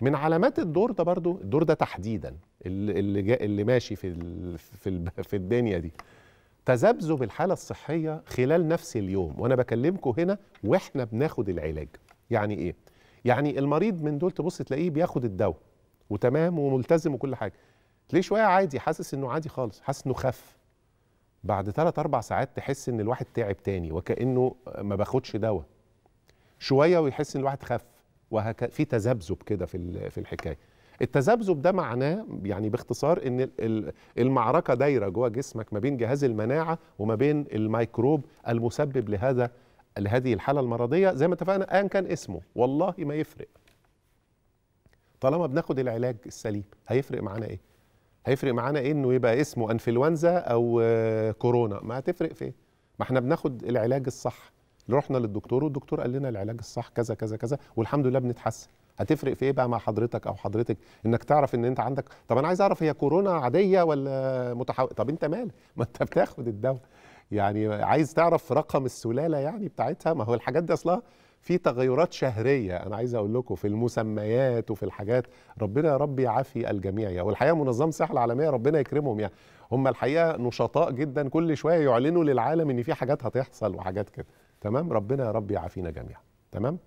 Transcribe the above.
من علامات الدور ده برضو الدور ده تحديدا اللي جا اللي ماشي في في في الدنيا دي تذبذب الحاله الصحيه خلال نفس اليوم وانا بكلمكم هنا واحنا بناخد العلاج يعني ايه يعني المريض من دول تبص تلاقيه بياخد الدواء وتمام وملتزم وكل حاجه تلاقيه شويه عادي حاسس انه عادي خالص حاسس انه خف بعد ثلاث أربع ساعات تحس ان الواحد تعب تاني وكانه ما باخدش دواء شويه ويحس ان الواحد خف وهكذا في تذبذب كده في في الحكايه التذبذب ده معناه يعني باختصار ان المعركه دايره جوه جسمك ما بين جهاز المناعه وما بين الميكروب المسبب لهذا لهذه الحاله المرضيه زي ما اتفقنا ايا كان اسمه والله ما يفرق طالما بناخد العلاج السليم هيفرق معانا ايه هيفرق معانا ايه انه يبقى اسمه انفلونزا او آه، كورونا ما هتفرق فين إيه؟ ما احنا بناخد العلاج الصح رحنا للدكتور والدكتور قال لنا العلاج الصح كذا كذا كذا والحمد لله بنتحسن هتفرق في ايه بقى مع حضرتك او حضرتك انك تعرف ان انت عندك طب انا عايز اعرف هي كورونا عاديه ولا متحول طب انت مالك ما انت بتاخد الدواء يعني عايز تعرف رقم السلاله يعني بتاعتها ما هو الحاجات دي اصلها في تغيرات شهريه انا عايز اقول لكم في المسميات وفي الحاجات ربنا يا رب يعافي الجميع يا والحقيقه منظمه الصحه العالميه ربنا يكرمهم يعني هم الحقيقه نشطاء جدا كل شويه يعلنوا للعالم ان في حاجات هتحصل وحاجات كده تمام ربنا يا رب يعافينا جميعا تمام